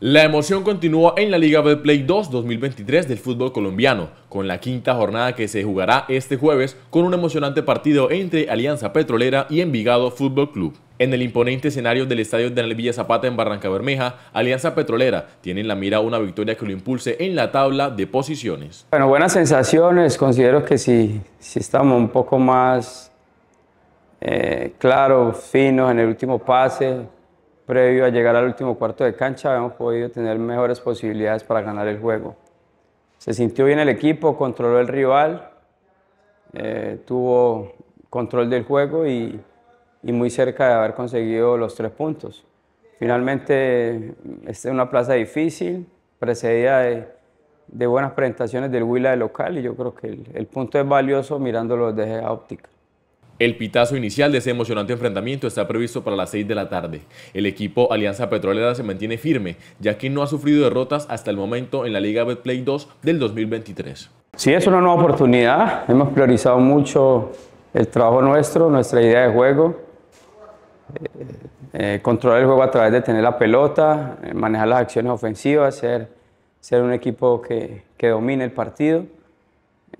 La emoción continúa en la Liga Betplay 2 2023 del fútbol colombiano, con la quinta jornada que se jugará este jueves con un emocionante partido entre Alianza Petrolera y Envigado Fútbol Club. En el imponente escenario del estadio de Villa Zapata en Barranca Bermeja, Alianza Petrolera tiene en la mira una victoria que lo impulse en la tabla de posiciones. Bueno, buenas sensaciones, considero que si, si estamos un poco más eh, claros, finos en el último pase, previo a llegar al último cuarto de cancha hemos podido tener mejores posibilidades para ganar el juego. Se sintió bien el equipo, controló el rival, eh, tuvo control del juego y, muy cerca de haber conseguido los tres puntos. Finalmente, esta es una plaza difícil, precedida de, buenas presentaciones del Huila de local y yo creo que el, el punto es valioso mirándolo desde óptica. El pitazo inicial de ese emocionante enfrentamiento está previsto para las 6 de la tarde. El equipo Alianza Petrolera se mantiene firme, ya que no ha sufrido derrotas hasta el momento en la Liga Betplay 2 del 2023. Sí, es una nueva oportunidad. Hemos priorizado mucho el trabajo nuestro, nuestra idea de juego. Eh, eh, controlar el juego a través de tener la pelota, eh, manejar las acciones ofensivas, ser, un equipo que domine el partido.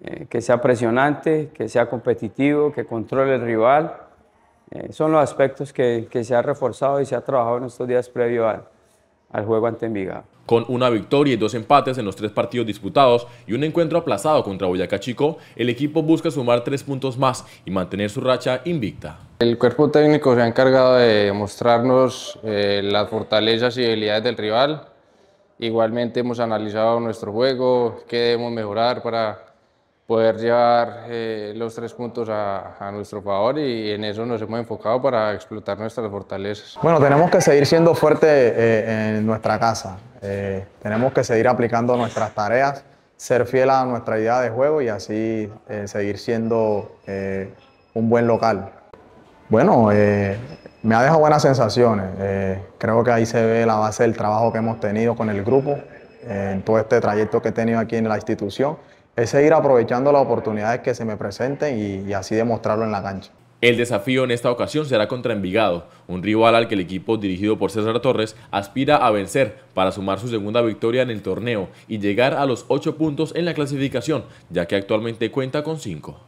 Eh, que sea presionante, que sea competitivo, que controle el rival. Eh, son los aspectos que, se ha reforzado y se ha trabajado en estos días previo al juego ante Envigado. Con una victoria y dos empates en los tres partidos disputados y un encuentro aplazado contra Boyacá Chico, el equipo busca sumar tres puntos más y mantener su racha invicta. El cuerpo técnico se ha encargado de mostrarnos eh, las fortalezas y debilidades del rival. Igualmente hemos analizado nuestro juego, qué debemos mejorar para poder llevar eh, los tres puntos a, nuestro favor y en eso nos hemos enfocado para explotar nuestras fortalezas. Bueno, tenemos que seguir siendo fuertes eh, en nuestra casa, eh, tenemos que seguir aplicando nuestras tareas, ser fiel a nuestra idea de juego y así seguir siendo un buen local. Bueno, me ha dejado buenas sensaciones, creo que ahí se ve la base del trabajo que hemos tenido con el grupo en todo este trayecto que he tenido aquí en la institución es seguir aprovechando las oportunidades que se me presenten y, así demostrarlo en la cancha. El desafío en esta ocasión será contra Envigado, un rival al que el equipo dirigido por César Torres aspira a vencer para sumar su segunda victoria en el torneo y llegar a los ocho puntos en la clasificación, ya que actualmente cuenta con cinco.